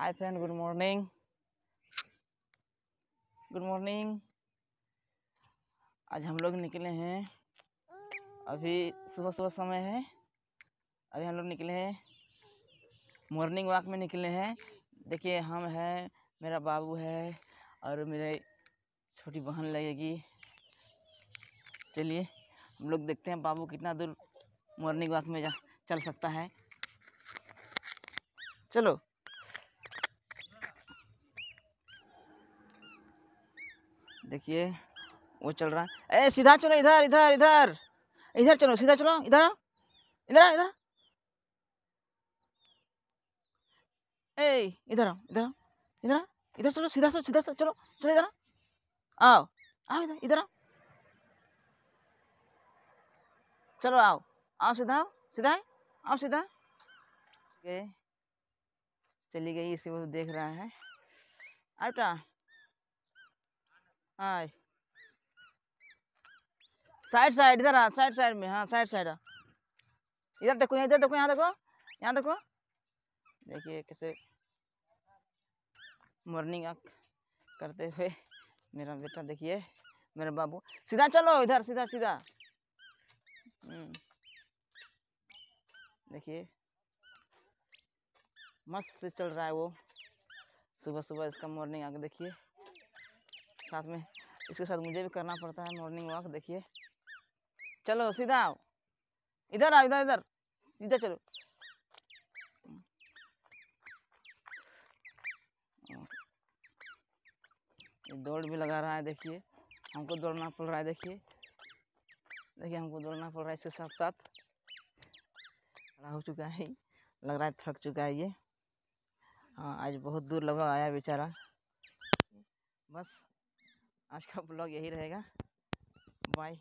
हाय friend good morning good morning आज हम लोग निकले हैं अभी सुबह सुबह समय है अभी हम लोग निकले हैं मॉर्निंग वॉक में निकले हैं देखिए हम हैं मेरा बाबू है और मेरे छोटी बहन लगेगी चलिए हम लोग देखते हैं बाबू कितना दूर मॉर्निंग वॉक में जा चल सकता है चलो देखिए वो चल रहा है ए सीधा चलो इधर इधर इधर इधर चलो सीधा चलो इधर इधर इधर ए इधर इधर इधर इधर चलो सीधा सा सीधा सा चलो चलो इधर आओ आओ इधर इधर चलो आओ आओ सीधा आओ सीधा आओ सीधा गए चली गई इसे वो देख रहा है आटा हाँ साइड साइड इधर हाँ साइड साइड में हाँ साइड साइड इधर देखो इधर देखो यहाँ देखो यहाँ देखो देखिए कैसे मॉर्निंग वॉक करते हुए मेरा बेटा देखिए मेरा बाबू सीधा चलो इधर सीधा सीधा हम्म। देखिए मस्त से चल रहा है वो सुबह सुबह इसका मॉर्निंग आके देखिए साथ में इसके साथ मुझे भी करना पड़ता है मॉर्निंग वॉक देखिए चलो सीधा आओ इधर आओ इधर इधर सीधा चलो दौड़ भी लगा रहा है देखिए हमको दौड़ना पड़ रहा है देखिए देखिए हमको दौड़ना पड़ रहा है इसके साथ साथ खड़ा हो चुका है लग रहा है थक चुका है ये हाँ आज बहुत दूर लगभग आया बेचारा बस आज का ब्लॉग यही रहेगा बाय